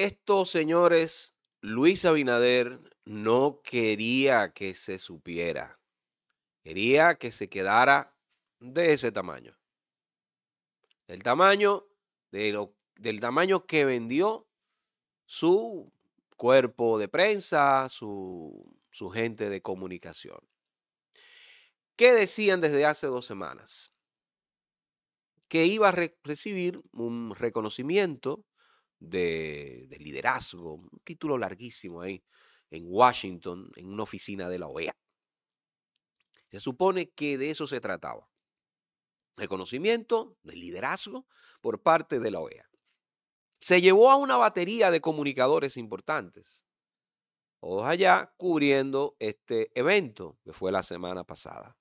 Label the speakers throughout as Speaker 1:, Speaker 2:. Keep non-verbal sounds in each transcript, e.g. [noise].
Speaker 1: Estos señores, Luis Abinader no quería que se supiera. Quería que se quedara de ese tamaño. Del tamaño, del tamaño que vendió su cuerpo de prensa, su, gente de comunicación. ¿Qué decían desde hace dos semanas? Que iba a recibir un reconocimiento de, liderazgo, un título larguísimo ahí, en Washington, en una oficina de la OEA. Se supone que de eso se trataba. Reconocimiento del liderazgo por parte de la OEA. Se llevó a una batería de comunicadores importantes, todos allá cubriendo este evento que fue la semana pasada.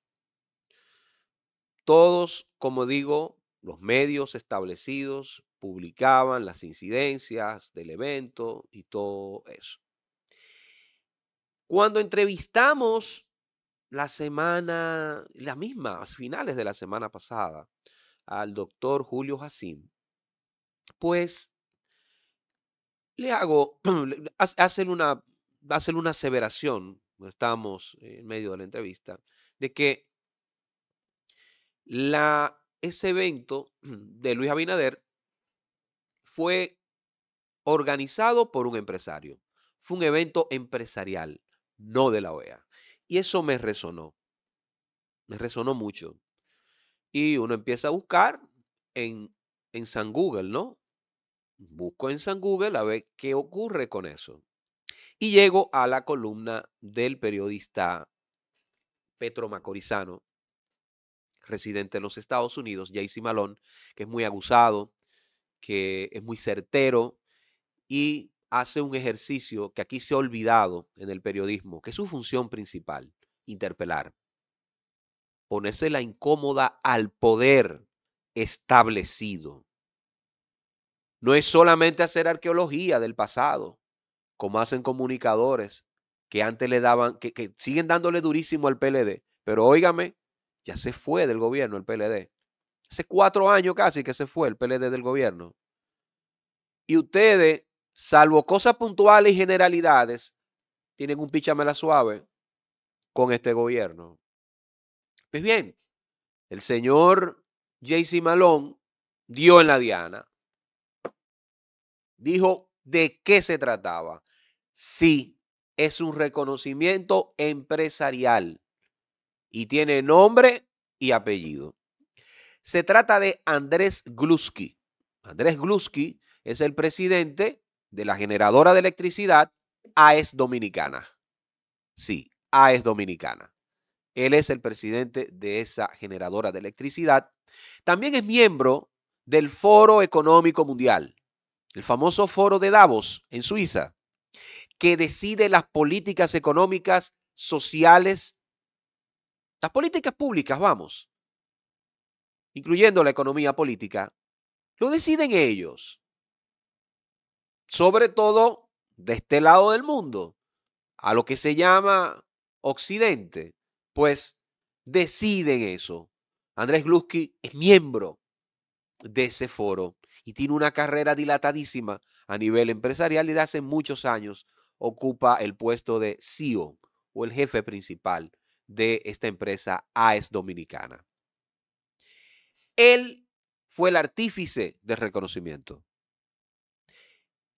Speaker 1: Todos, como digo, los medios establecidos, publicaban las incidencias del evento y todo eso. Cuando entrevistamos la semana, las mismas finales de la semana pasada, al doctor Julio Jacín, pues le hago, [clears throat] hacen una, una aseveración, estamos en medio de la entrevista, de que la, ese evento [clears throat] de Luis Abinader fue organizado por un empresario. Fue un evento empresarial, no de la OEA. Y eso me resonó. Me resonó mucho. Y uno empieza a buscar en, en San Google, ¿no? Busco en San Google a ver qué ocurre con eso. Y llego a la columna del periodista Petro Macorizano, residente en los Estados Unidos, Jaycee Malone, que es muy abusado, que es muy certero y hace un ejercicio que aquí se ha olvidado en el periodismo, que es su función principal, interpelar, ponerse la incómoda al poder establecido. No es solamente hacer arqueología del pasado, como hacen comunicadores que antes le daban, que, siguen dándole durísimo al PLD, pero óigame, ya se fue del gobierno el PLD hace cuatro años casi que se fue el PLD del gobierno. Y ustedes, salvo cosas puntuales y generalidades, tienen un pichamela suave con este gobierno. Pues bien, el señor JC Malón dio en la diana. Dijo de qué se trataba. Sí, es un reconocimiento empresarial y tiene nombre y apellido. Se trata de Andrés Glusky. Andrés Glusky es el presidente de la generadora de electricidad AES Dominicana. Sí, AES Dominicana. Él es el presidente de esa generadora de electricidad. También es miembro del Foro Económico Mundial, el famoso foro de Davos en Suiza, que decide las políticas económicas, sociales, las políticas públicas, vamos, incluyendo la economía política, lo deciden ellos. Sobre todo de este lado del mundo, a lo que se llama Occidente, pues deciden eso. Andrés Gluski es miembro de ese foro y tiene una carrera dilatadísima a nivel empresarial y de hace muchos años ocupa el puesto de CEO o el jefe principal de esta empresa AES Dominicana. Él fue el artífice del reconocimiento.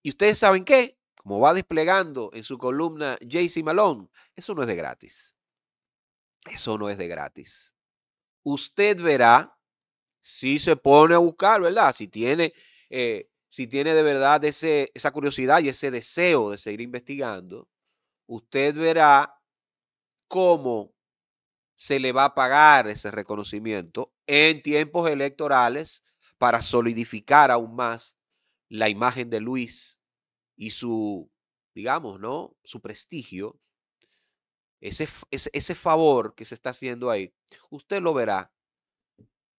Speaker 1: Y ustedes saben qué, como va desplegando en su columna JC Malone, eso no es de gratis. Eso no es de gratis. Usted verá si se pone a buscar, ¿verdad? Si tiene, eh, si tiene de verdad esa curiosidad y ese deseo de seguir investigando, usted verá cómo se le va a pagar ese reconocimiento en tiempos electorales para solidificar aún más la imagen de Luis y su, digamos, ¿no? Su prestigio, ese, ese favor que se está haciendo ahí, usted lo verá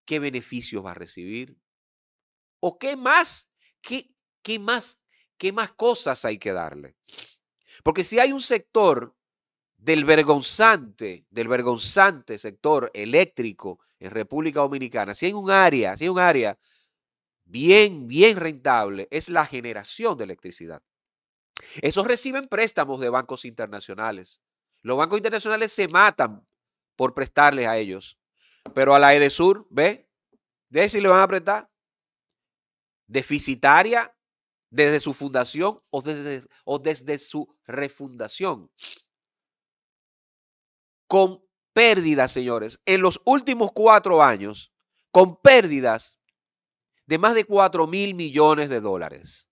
Speaker 1: qué beneficios va a recibir o qué más, qué, qué más, qué más cosas hay que darle. Porque si hay un sector del vergonzante, del vergonzante sector eléctrico en República Dominicana, si hay un área, si hay un área bien, bien rentable, es la generación de electricidad. Esos reciben préstamos de bancos internacionales. Los bancos internacionales se matan por prestarles a ellos. Pero a la EDESUR, ¿ve? De si le van a prestar. Deficitaria desde su fundación o desde, o desde su refundación con pérdidas, señores, en los últimos cuatro años, con pérdidas de más de 4 mil millones de dólares.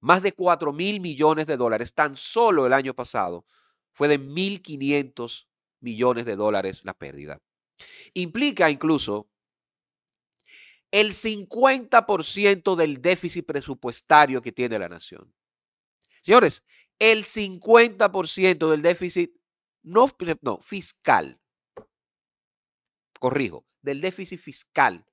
Speaker 1: Más de 4 mil millones de dólares. Tan solo el año pasado fue de 1.500 millones de dólares la pérdida. Implica incluso el 50% del déficit presupuestario que tiene la nación. Señores, el 50% del déficit no, fiscal, corrijo, del déficit fiscal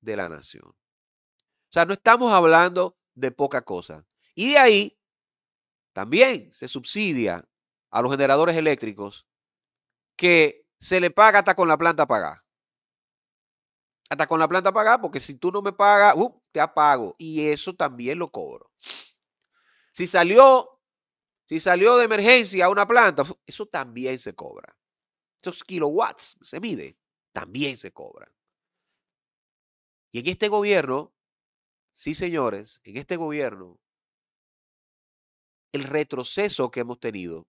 Speaker 1: de la nación. O sea, no estamos hablando de poca cosa. Y de ahí también se subsidia a los generadores eléctricos que se le paga hasta con la planta pagada. Hasta con la planta pagada, porque si tú no me pagas, uh, te apago. Y eso también lo cobro. Si salió si salió de emergencia a una planta, eso también se cobra. Esos kilowatts se mide, también se cobran. Y en este gobierno, sí señores, en este gobierno, el retroceso que hemos tenido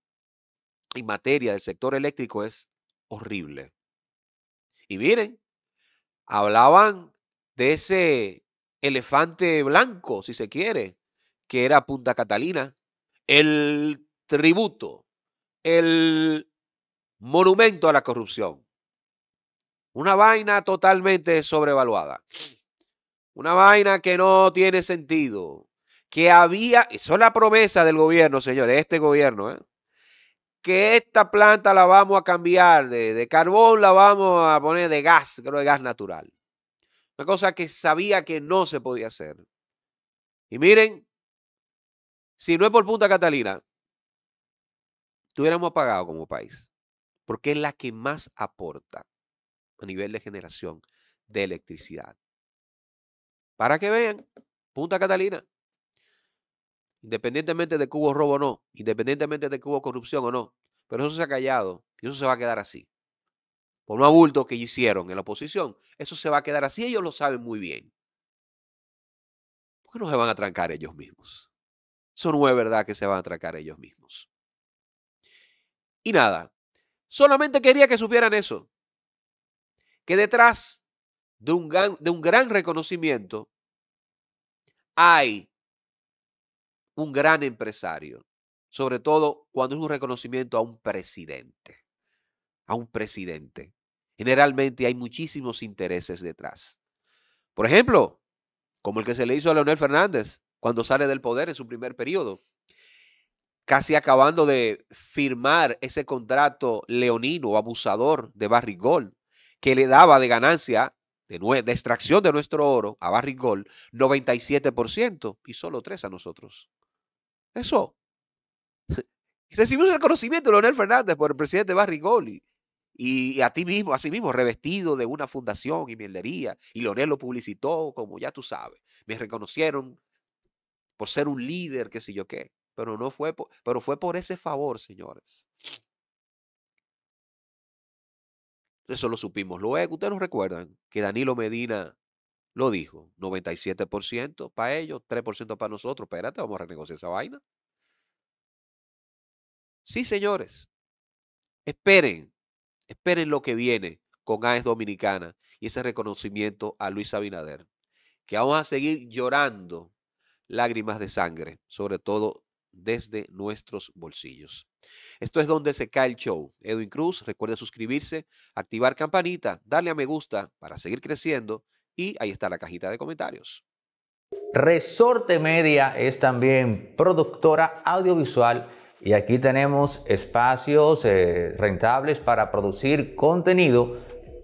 Speaker 1: en materia del sector eléctrico es horrible. Y miren, hablaban de ese elefante blanco, si se quiere, que era Punta Catalina, el tributo, el monumento a la corrupción. Una vaina totalmente sobrevaluada. Una vaina que no tiene sentido. Que había, eso es la promesa del gobierno, señores, este gobierno, ¿eh? que esta planta la vamos a cambiar de, de, carbón, la vamos a poner de gas, creo de gas natural. Una cosa que sabía que no se podía hacer. Y miren, si no es por Punta Catalina, tuviéramos apagado como país, porque es la que más aporta a nivel de generación de electricidad. Para que vean, Punta Catalina, independientemente de que hubo robo o no, independientemente de que hubo corrupción o no, pero eso se ha callado y eso se va a quedar así. Por un abulto que hicieron en la oposición, eso se va a quedar así, ellos lo saben muy bien. ¿Por qué no se van a trancar ellos mismos? Eso no es verdad que se van a atracar ellos mismos. Y nada, solamente quería que supieran eso, que detrás de un gran, de un gran reconocimiento hay un gran empresario, sobre todo cuando es un reconocimiento a un presidente, a un presidente. Generalmente hay muchísimos intereses detrás. Por ejemplo, como el que se le hizo a Leonel Fernández, cuando sale del poder en su primer periodo, casi acabando de firmar ese contrato leonino, abusador de Barrigol, Gold, que le daba de ganancia, de, extracción de nuestro oro a Barry Gold, 97% y solo 3 a nosotros. Eso. [laughs] Recibimos el reconocimiento de Leonel Fernández por el presidente Barry Gold y, a ti mismo, a mismo, revestido de una fundación y mieldería. Y Leonel lo publicitó, como ya tú sabes. Me reconocieron por ser un líder, qué sé yo qué. Pero no fue por, pero fue por ese favor, señores. Eso lo supimos luego. Ustedes nos recuerdan que Danilo Medina lo dijo: 97% para ellos, 3% para nosotros. Espérate, vamos a renegociar esa vaina. Sí, señores. Esperen, esperen lo que viene con AES Dominicana y ese reconocimiento a Luis Abinader. Que vamos a seguir llorando lágrimas de sangre, sobre todo desde nuestros bolsillos. Esto es donde se cae el show. Edwin Cruz, recuerde suscribirse, activar campanita, darle a me gusta para seguir creciendo y ahí está la cajita de comentarios.
Speaker 2: Resorte Media es también productora audiovisual y aquí tenemos espacios eh, rentables para producir contenido